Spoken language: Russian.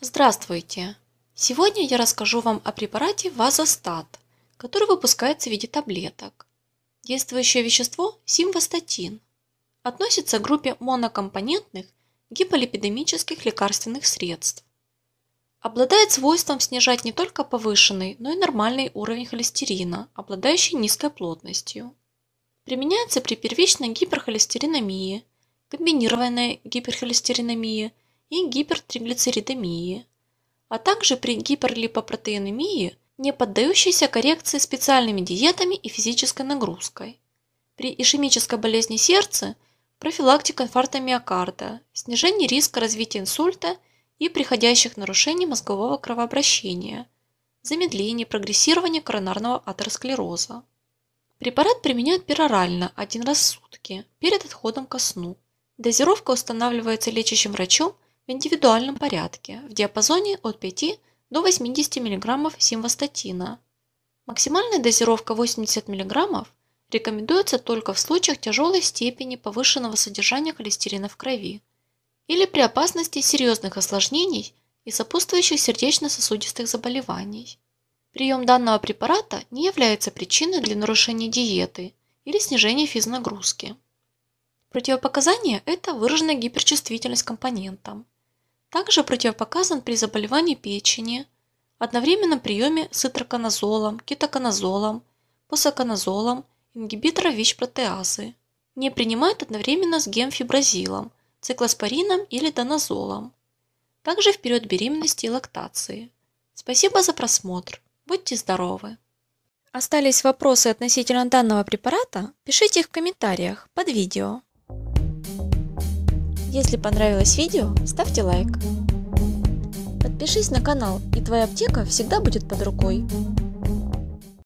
Здравствуйте! Сегодня я расскажу вам о препарате Вазостат, который выпускается в виде таблеток. Действующее вещество – симвастатин. Относится к группе монокомпонентных гиполипидемических лекарственных средств. Обладает свойством снижать не только повышенный, но и нормальный уровень холестерина, обладающий низкой плотностью. Применяется при первичной гиперхолестериномии, комбинированной гиперхолестериномии и гипертриглицеридомии, а также при гиперлипопротеинемии, не поддающейся коррекции специальными диетами и физической нагрузкой. При ишемической болезни сердца профилактика инфаркта миокарда, снижение риска развития инсульта – и приходящих нарушений мозгового кровообращения, замедление прогрессирования коронарного атеросклероза. Препарат применяют перорально один раз в сутки перед отходом ко сну. Дозировка устанавливается лечащим врачом в индивидуальном порядке в диапазоне от 5 до 80 мг симвастатина. Максимальная дозировка 80 мг рекомендуется только в случаях тяжелой степени повышенного содержания холестерина в крови или при опасности серьезных осложнений и сопутствующих сердечно-сосудистых заболеваний. Прием данного препарата не является причиной для нарушения диеты или снижения физнагрузки. Противопоказание – это выраженная гиперчувствительность компонентам. Также противопоказан при заболевании печени, одновременном приеме с итроконазолом, кетоконазолом, посаконазолом, ингибитора ВИЧ-протеазы. Не принимает одновременно с гемфибразилом – циклоспорином или донозолом. Также в период беременности и лактации. Спасибо за просмотр. Будьте здоровы! Остались вопросы относительно данного препарата? Пишите их в комментариях под видео. Если понравилось видео, ставьте лайк. Подпишись на канал, и твоя аптека всегда будет под рукой.